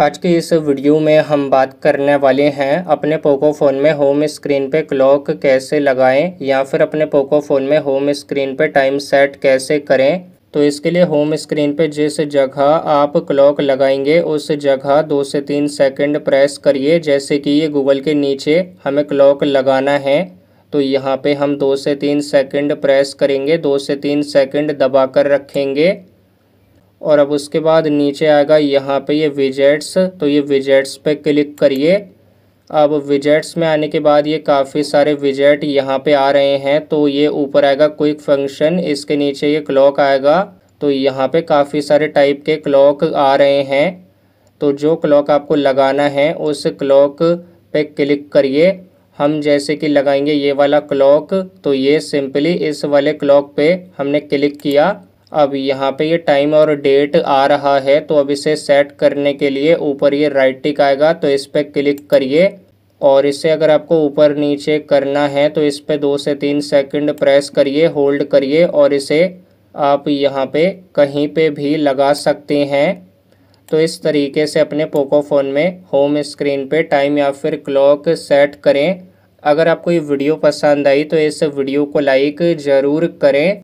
आज के इस वीडियो में हम बात करने वाले हैं अपने पोको फ़ोन में होम स्क्रीन पे क्लॉक कैसे लगाएं या फिर अपने पोको फ़ोन में होम स्क्रीन पे टाइम सेट कैसे करें तो इसके लिए होम स्क्रीन पे जिस जगह आप क्लॉक लगाएंगे उस जगह दो से तीन सेकंड प्रेस करिए जैसे कि ये गूगल के नीचे हमें क्लॉक लगाना है तो यहाँ पर हम दो से तीन सेकेंड प्रेस करेंगे दो से तीन सेकेंड दबा रखेंगे और अब उसके बाद नीचे आएगा यहाँ पे ये विजेट्स तो ये विजेट्स पे क्लिक करिए अब विजेट्स में आने के बाद ये काफ़ी सारे विजेट यहाँ पे आ रहे हैं तो ये ऊपर आएगा क्विक फंक्शन इसके नीचे ये क्लॉक आएगा तो यहाँ पे काफ़ी सारे टाइप के क्लॉक आ रहे हैं तो जो क्लॉक आपको लगाना है उस क्लॉक पे क्लिक करिए हम जैसे कि लगाएंगे ये वाला क्लॉक तो ये सिंपली इस वाले क्लॉक पे हमने क्लिक किया अब यहाँ पे ये टाइम और डेट आ रहा है तो अब इसे सेट करने के लिए ऊपर ये राइट टिक आएगा तो इस पर क्लिक करिए और इसे अगर आपको ऊपर नीचे करना है तो इस पर दो से तीन सेकंड प्रेस करिए होल्ड करिए और इसे आप यहाँ पे कहीं पे भी लगा सकते हैं तो इस तरीके से अपने पोको फ़ोन में होम स्क्रीन पे टाइम या फिर क्लॉक सेट करें अगर आपको ये वीडियो पसंद आई तो इस वीडियो को लाइक ज़रूर करें